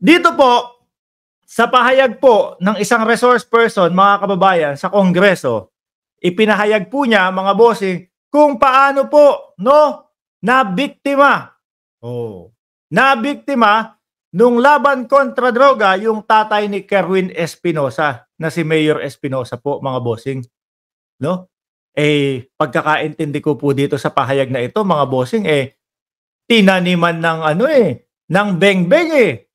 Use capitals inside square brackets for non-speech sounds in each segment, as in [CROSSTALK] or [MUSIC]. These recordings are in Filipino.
Dito po, sa pahayag po ng isang resource person, mga kababayan, sa Kongreso, ipinahayag po niya, mga bossing, kung paano po, no, nabiktima. Oh. Nabiktima nung laban kontra droga yung tatay ni Kerwin Espinosa na si Mayor Espinosa po, mga bossing. No? Eh, pagkakaintindi ko po dito sa pahayag na ito, mga bossing, eh, tinaniman ng ano eh, ng beng-beng eh,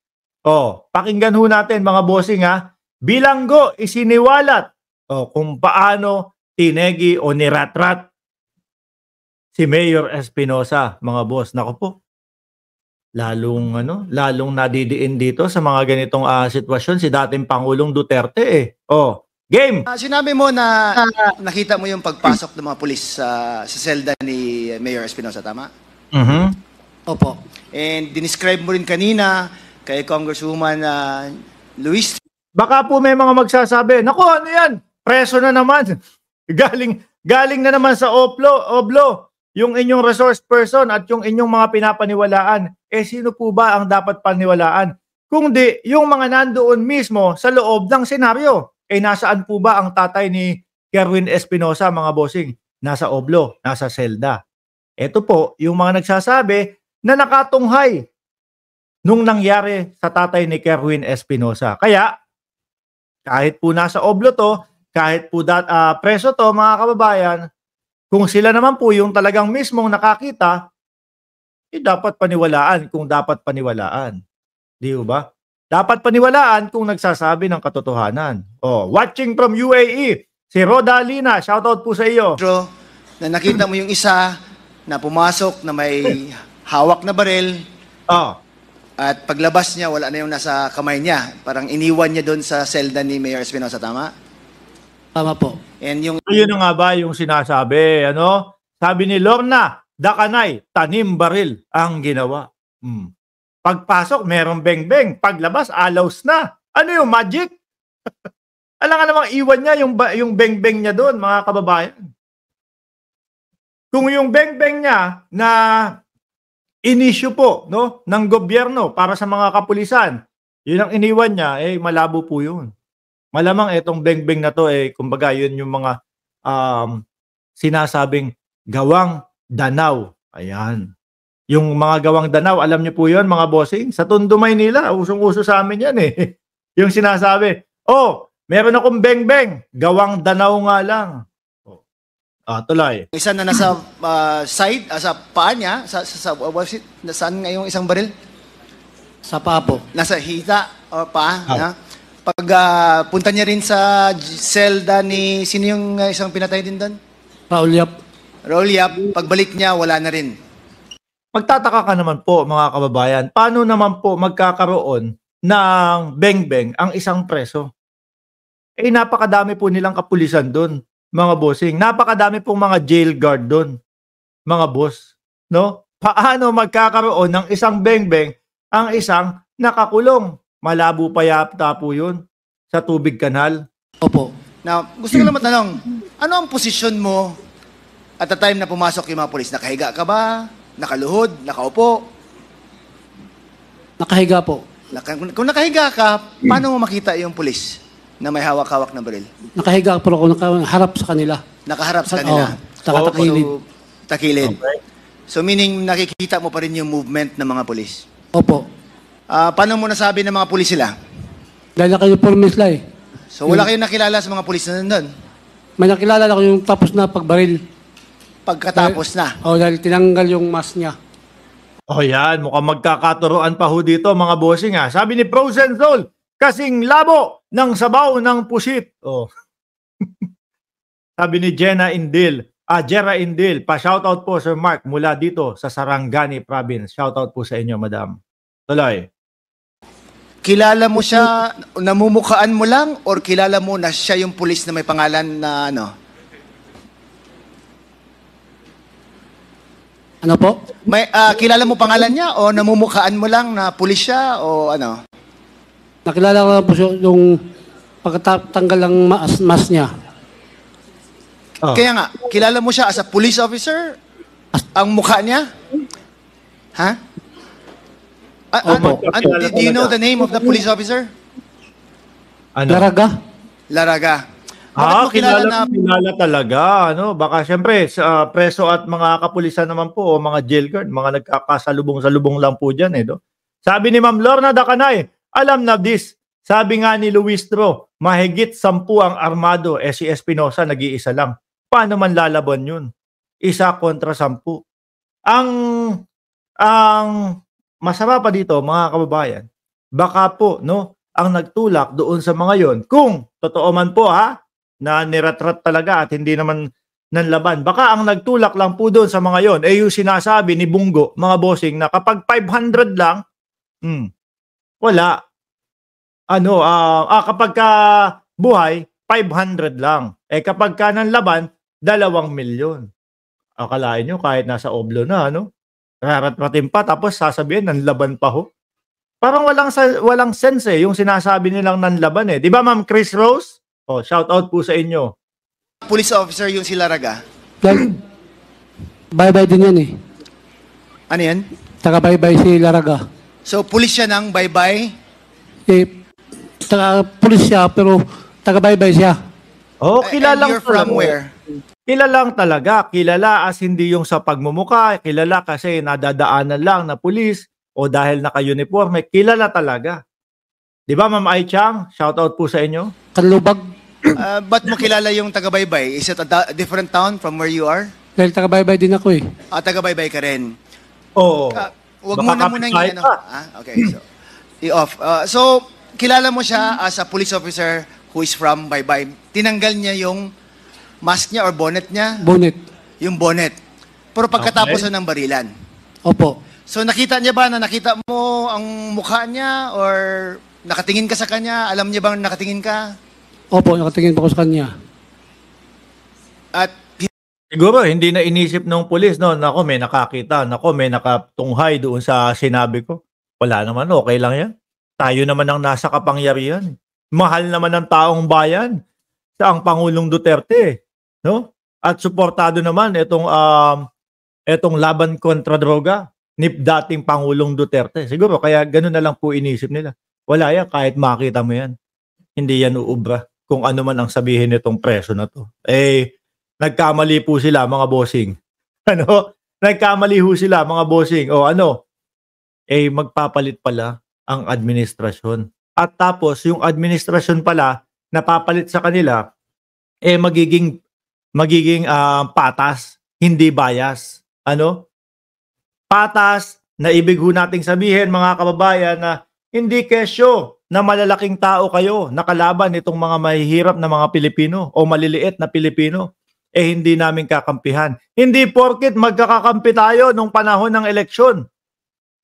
Oh, pakinggan ho natin mga bossing ha. Bilanggo isiniwalat oh, kung paano tinegi o niratrat si Mayor Espinosa, mga boss. Nako po. Lalong ano, lalong nadidiin dito sa mga ganitong uh, sitwasyon si dating Pangulong Duterte eh. Oh, Game! Uh, sinabi mo na uh, nakita mo yung pagpasok ng mga pulis uh, sa selda ni Mayor Espinosa, tama? mm Opo. And dinescribe mo rin kanina kay Congresswoman uh, Luis. Baka po may mga magsasabi, naku ano yan, preso na naman. [LAUGHS] galing, galing na naman sa Oplo, Oblo, yung inyong resource person at yung inyong mga pinapaniwalaan. Eh sino po ba ang dapat paniwalaan? Kundi yung mga nandoon mismo sa loob ng senaryo. Eh nasaan po ba ang tatay ni Kerwin Espinosa mga bossing? Nasa Oblo, nasa Selda. Ito po, yung mga nagsasabi na nakatunghay nung nangyari sa tatay ni Kerwin Espinosa. Kaya, kahit po nasa oblo to, kahit po dat, uh, preso to, mga kababayan, kung sila naman po yung talagang mismong nakakita, eh dapat paniwalaan kung dapat paniwalaan. Di ba? Dapat paniwalaan kung nagsasabi ng katotohanan. Oh, watching from UAE, si Roda Lina, shoutout po sa iyo. Bro, na nakita mo yung isa na pumasok na may hawak na barel. Oh at paglabas niya, wala na yung nasa kamay niya. Parang iniwan niya doon sa selda ni Mayor Espinosa, tama? Tama po. And yung... Ayun nga ba yung sinasabi, ano? Sabi ni Lorna, dakanay, tanim baril ang ginawa. Hmm. Pagpasok, merong beng-beng. Paglabas, alaus na. Ano yung magic? [LAUGHS] Alam nga namang iwan niya yung, yung beng-beng niya doon, mga kababayan. Kung yung beng-beng niya na inisyu po no ng gobyerno para sa mga kapulisan. Yun ang iniwan niya, eh malabo po yun. Malamang itong bengbeng na to eh kumbaga yun yung mga um, sinasabing gawang danaw. Ayan. Yung mga gawang danaw, alam niyo po yun mga bossing? Sa Tondo, nila, usong-uso sa amin yan eh. [LAUGHS] yung sinasabi, oh, meron akong bengbeng, gawang danaw nga lang. Ah, tuloy. Isa na nasa ah, side, ah, sa paa niya, sa, sa, sa ah, was it, saan nga isang baril? Sa papo. Nasa hita o ah, paa. Ah. Na? Pag ah, punta niya rin sa selda ni, sino yung ah, isang pinatay din doon? Paulyap. Raul Yap, pagbalik niya, wala na rin. Magtataka ka naman po mga kababayan, paano naman po magkakaroon ng beng-beng ang isang preso? Eh napakadami po nilang kapulisan doon mga bossing. Napakadami pong mga jail guard doon, mga boss. No? Paano magkakaroon ng isang bengbeng ang isang nakakulong? Malabo pa yata po yun sa tubig kanal. Opo. Now, gusto ko lang matanong, ano ang posisyon mo at the time na pumasok yung mga polis? Nakahiga ka ba? Nakaluhod? Nakaupo? Nakahiga po. kung nakahiga ka, paano mo makita yung polis? na may hawak-hawak na baril? Nakahiga po ako, nakaharap sa kanila. Nakaharap sa kanila? Oh, oo, takatakilid. Opo, takilid. So meaning nakikita mo pa rin yung movement ng mga polis? Opo. Ah, paano mo nasabi ng mga polis sila? Dahil kayo uniform sila eh. So wala kayong nakilala sa mga polis na nandun? May nakilala ako yung tapos na pagbaril. Pagkatapos na? Oo, oh, dahil tinanggal yung mask niya. Oh yan, mukhang magkakaturoan pa ho dito mga bossing ha. Sabi ni Frozen Soul, kasing labo ng sabaw ng pusit. Oh. [LAUGHS] Sabi ni Jenna Indil, ah, Jera Indil, pa-shoutout po Sir Mark mula dito sa Sarangani Province. Shoutout po sa inyo, madam. Tuloy. Kilala mo siya, namumukhaan mo lang, or kilala mo na siya yung pulis na may pangalan na ano? Ano po? May, uh, kilala mo pangalan niya, o namumukhaan mo lang na pulis siya, o ano? Nakilala ko na po siya yung pagkatanggal ng mas, mas niya. Oh. Kaya nga, kilala mo siya as a police officer? Ang mukha niya? Ha? Huh? Ah, Opo. An- an- do you know the name of the police officer? Ano? Laraga? Laraga. Ah, Bakit ah, kilala, na... kilala talaga. Ano? Baka siyempre, sa uh, preso at mga kapulisan naman po o mga jail guard, mga nagkakasalubong-salubong lang po dyan. Eh, do? Sabi ni Ma'am Lorna Dakanay, alam na this. Sabi nga ni Luis Tro, mahigit sampu ang armado, eh si Espinosa nag-iisa lang. Paano man lalaban yun? Isa kontra sampu. Ang, ang masama pa dito, mga kababayan, baka po, no, ang nagtulak doon sa mga yon kung totoo man po ha, na niratrat talaga at hindi naman nanlaban. Baka ang nagtulak lang po doon sa mga yon ay eh yung sinasabi ni Bungo, mga bossing, na kapag 500 lang, hmm, wala ano, uh, ah, kapag ka buhay, 500 lang. Eh kapag ka ng laban, 2 milyon. Akalain nyo, kahit nasa oblo na, ano? Rarat-ratim pa, tapos sasabihin, laban pa ho. Parang walang, walang sense eh, yung sinasabi nilang laban eh. Di ba, Ma'am Chris Rose? Oh, shout out po sa inyo. Police officer yung si Laraga. Bye-bye din yan eh. Ano yan? Taka bye-bye si Laraga. So, pulis siya ng bye-bye? Eh, taga-police siya, pero taga-baybay siya. Oh, kilalang you're from talaga. where? Kilalang talaga. Kilala as hindi yung sa pagmumuka. Kilala kasi nadadaanan lang na pulis o dahil naka uniform may Kilala talaga. Di ba, Ma'am Ai Chang? Shout out po sa inyo. Kalubag. Uh, ba't mo kilala yung taga-baybay? Is it a da- different town from where you are? Dahil taga-baybay din ako eh. Ah, taga-baybay ka rin. Oo. Oh, ah, Ka- wag mo na muna yan. Ah, okay, so. I-off. Uh, so, kilala mo siya as a police officer who is from Baybay. Tinanggal niya yung mask niya or bonnet niya? Bonnet. Yung bonnet. Pero pagkatapos okay. ng barilan. Opo. So nakita niya ba na nakita mo ang mukha niya or nakatingin ka sa kanya? Alam niya bang nakatingin ka? Opo, nakatingin pa ko sa kanya. At Siguro hindi na inisip ng pulis no, nako may nakakita, nako may nakatunghay doon sa sinabi ko. Wala naman, okay lang 'yan. Tayo naman ang nasa kapangyarihan. Mahal naman ng taong bayan sa ang Pangulong Duterte, no? At suportado naman itong um, itong laban kontra droga ni dating Pangulong Duterte. Siguro kaya ganoon na lang po inisip nila. Wala yan kahit makita mo yan. Hindi yan uubra kung ano man ang sabihin nitong preso na to. Eh, nagkamali po sila mga bossing. [LAUGHS] Ano? Nagkamali ho sila mga bossing. O ano? Eh, magpapalit pala ang administrasyon. At tapos, yung administrasyon pala, napapalit sa kanila, eh magiging, magiging uh, patas, hindi bias. Ano? Patas, na ibig ho nating sabihin mga kababayan na hindi kesyo na malalaking tao kayo na kalaban itong mga mahihirap na mga Pilipino o maliliit na Pilipino eh hindi namin kakampihan. Hindi porkit magkakakampi tayo nung panahon ng eleksyon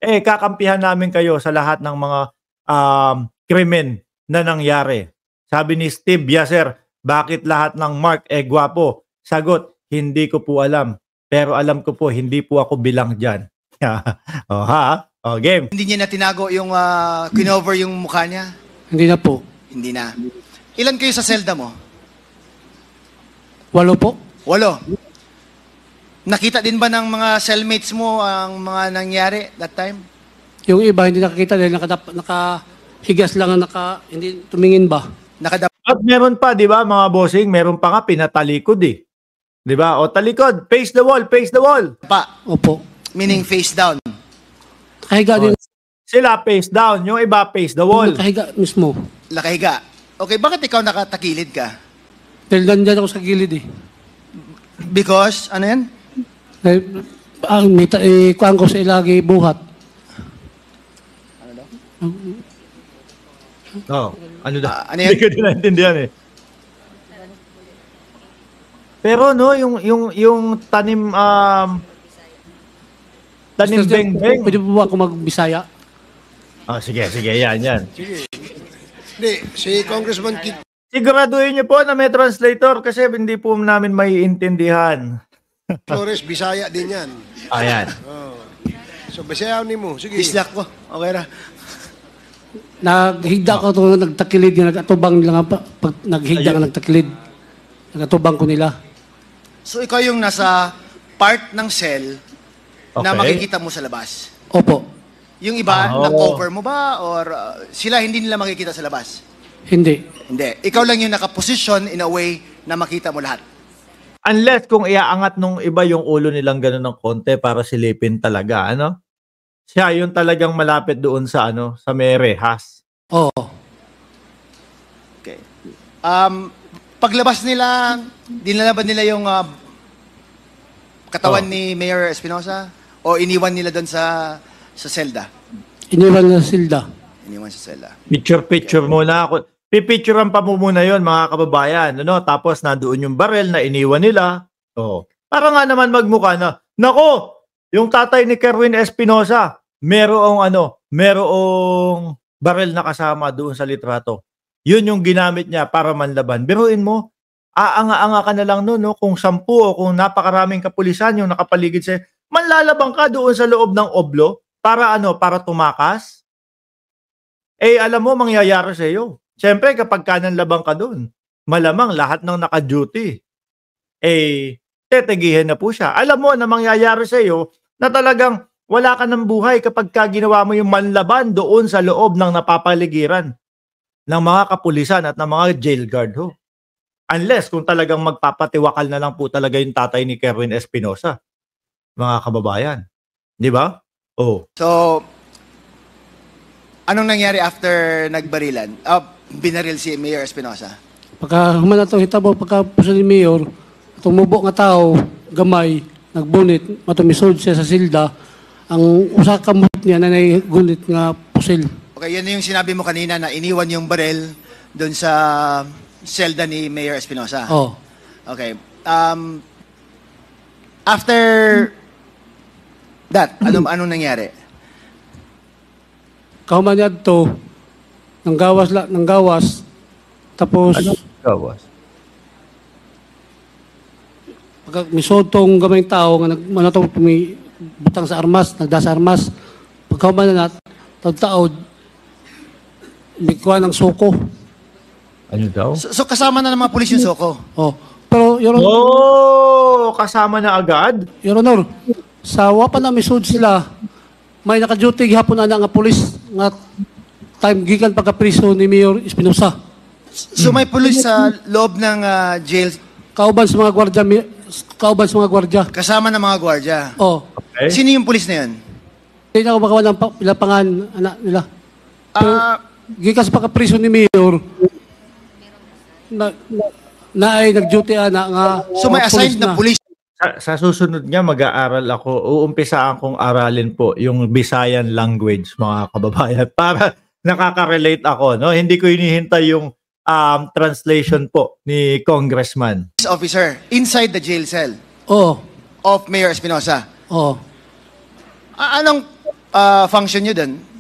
eh kakampihan namin kayo sa lahat ng mga um, krimen na nangyari. Sabi ni Steve, Yasser, bakit lahat ng Mark eh gwapo? Sagot, hindi ko po alam. Pero alam ko po, hindi po ako bilang dyan. [LAUGHS] Ah, o oh, ha? Oh, game. Hindi niya tinago yung uh, kinover yung mukha niya? Hindi na po. Hindi na. Ilan kayo sa selda mo? Walo po. Walo? Nakita din ba ng mga cellmates mo ang mga nangyari that time? Yung iba hindi nakakita dahil nakadap, nakahigas lang, naka, hindi tumingin ba? Nakadap At meron pa, di ba, mga bossing, meron pa nga pinatalikod eh. Di ba? O talikod, face the wall, face the wall. pa, Opo. meaning face down. Nakahiga din. Sila face down, yung iba face the wall. Nakahiga mismo. Nakahiga. Okay, bakit ikaw nakatakilid ka? Dahil nandyan ako sa gilid eh. Because, ano yan? Eh, ang mita, eh, kuan ko sa ilagi buhat. Ano daw? Oh, ano daw? Ah, ano Hindi ko din naintindihan eh. Pero no, yung yung yung tanim um, tanim Mr. beng beng. Pwede ba ako magbisaya? Ah, oh, sige, sige, yan, yan. Hindi, si Congressman Kit. Siguraduhin niyo po na may translator kasi hindi po namin maiintindihan. Flores, Bisaya din yan. Ayan. Oh. So, Bisaya ni mo. Sige. Islak ko. Okay na. Naghigda ko to nagtakilid nga nagatubang nila nga pa. Pag naghigda nga nagtakilid. Nagatubang ko nila. So, ikaw yung nasa part ng cell na makikita mo sa labas. Opo. Yung iba, Oh. na-cover mo ba? Or uh, sila hindi nila makikita sa labas? Hindi. Hindi. Ikaw lang yung nakaposisyon in a way na makita mo lahat. Unless kung iaangat nung iba yung ulo nilang ganun ng konti para silipin talaga, ano? Siya yung talagang malapit doon sa ano, sa may rehas. Oo. Oh. Okay. Um, paglabas nila, dinalaban nila yung uh, katawan oh. ni Mayor Espinosa o iniwan nila doon sa sa selda? Iniwan sa selda. Iniwan sa selda. Picture picture okay. muna ako. Pipicturean pa mo muna yon mga kababayan. Ano? Tapos nandoon yung barrel na iniwan nila. Oh. Para nga naman magmukha na, nako, yung tatay ni Kerwin Espinosa, merong ano, merong barrel na kasama doon sa litrato. Yun yung ginamit niya para manlaban. Biruin mo, aanga-anga ka na lang noon no, kung sampu o kung napakaraming kapulisan yung nakapaligid sa manlalaban ka doon sa loob ng oblo para ano, para tumakas. Eh alam mo mangyayari sa iyo. Siyempre, kapag kanan labang ka doon, malamang lahat ng naka-duty, eh, tetegihin na po siya. Alam mo na mangyayari sa iyo na talagang wala ka ng buhay kapag ka ginawa mo yung manlaban doon sa loob ng napapaligiran ng mga kapulisan at ng mga jail guard ho. Unless kung talagang magpapatiwakal na lang po talaga yung tatay ni Kevin Espinosa, mga kababayan. Di ba? Oh. So, anong nangyari after nagbarilan? Uh, binaril si Mayor Espinosa? Pagka humana itong hitabo, pagka puso ni Mayor, tumubo nga tao, gamay, nagbunit, matumisod siya sa silda, ang usa ka kamot niya na nagunit nga pusil. Okay, yan yung sinabi mo kanina na iniwan yung barel doon sa selda ni Mayor Espinosa. Oo. Oh. Okay. Um, after that, anong, anong nangyari? Kauman niya to, ng gawas, la- ng gawas. Tapos, Ano gawas? pagka misotong gamay tao nga nag ano to tumi butang sa armas nagda sa armas pagkahuman na nat taod taod ng suko Ano daw? So, so kasama na ng mga pulis yung Soko. oh pero your Oh, kasama na agad? your honor sa wapa na misod sila may naka-duty gihapon na nga pulis nga time gikan pagka-priso ni Mayor Espinosa. So may pulis sa loob ng ah, jail Kauban sa mga gwardiya, kauban sa mga gwardiya. kasama ng mga gwardiya. Oh. Okay. Sino yung pulis na yan? Hindi na ako makawa ng pa- anak nila. Ah, Gikas pagka-priso ni Mayor na, na, na ay nag-duty ana ah, nga so may assigned na pulis. Sa, susunod niya mag-aaral ako. Uumpisa akong aralin po yung Visayan language, mga kababayan. [LAUGHS] Para nakaka-relate ako. No? Hindi ko hinihintay yung um, translation po ni Congressman. Officer, inside the jail cell Oh. of Mayor Espinosa, Oh. a- anong ah, function nyo dun?